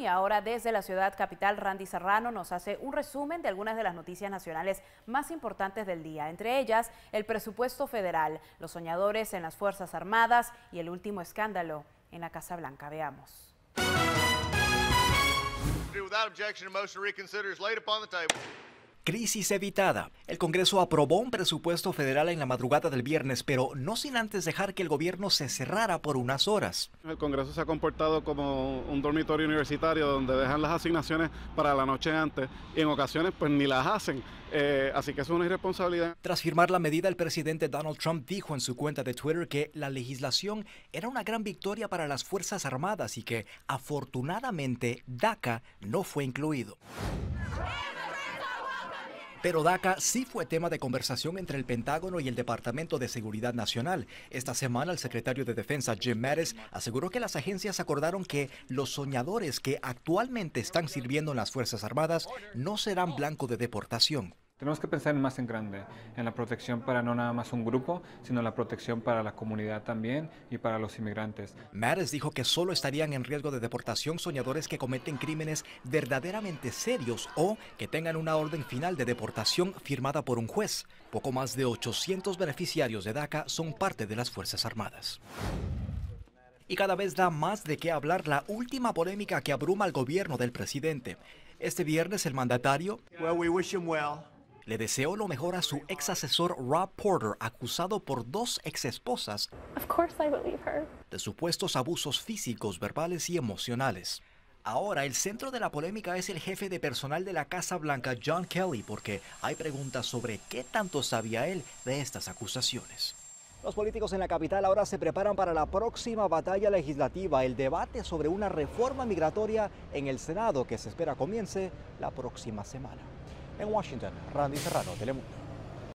y ahora desde la ciudad capital Randy Serrano nos hace un resumen de algunas de las noticias nacionales más importantes del día, entre ellas el presupuesto federal, los soñadores en las Fuerzas Armadas y el último escándalo en la Casa Blanca. Veamos. Crisis evitada. El Congreso aprobó un presupuesto federal en la madrugada del viernes, pero no sin antes dejar que el gobierno se cerrara por unas horas. El Congreso se ha comportado como un dormitorio universitario donde dejan las asignaciones para la noche antes y en ocasiones pues ni las hacen. Eh, así que es una irresponsabilidad. Tras firmar la medida, el presidente Donald Trump dijo en su cuenta de Twitter que la legislación era una gran victoria para las Fuerzas Armadas y que afortunadamente DACA no fue incluido. Pero DACA sí fue tema de conversación entre el Pentágono y el Departamento de Seguridad Nacional. Esta semana el secretario de Defensa Jim Mattis aseguró que las agencias acordaron que los soñadores que actualmente están sirviendo en las Fuerzas Armadas no serán blanco de deportación. Tenemos que pensar más en grande, en la protección para no nada más un grupo, sino la protección para la comunidad también y para los inmigrantes. Mares dijo que solo estarían en riesgo de deportación soñadores que cometen crímenes verdaderamente serios o que tengan una orden final de deportación firmada por un juez. Poco más de 800 beneficiarios de DACA son parte de las Fuerzas Armadas. Y cada vez da más de qué hablar la última polémica que abruma al gobierno del presidente. Este viernes el mandatario le deseó lo mejor a su ex asesor Rob Porter, acusado por dos ex esposas de supuestos abusos físicos, verbales y emocionales. Ahora, el centro de la polémica es el jefe de personal de la Casa Blanca, John Kelly, porque hay preguntas sobre qué tanto sabía él de estas acusaciones. Los políticos en la capital ahora se preparan para la próxima batalla legislativa, el debate sobre una reforma migratoria en el Senado que se espera comience la próxima semana. En Washington, Randy Serrano, Telemundo.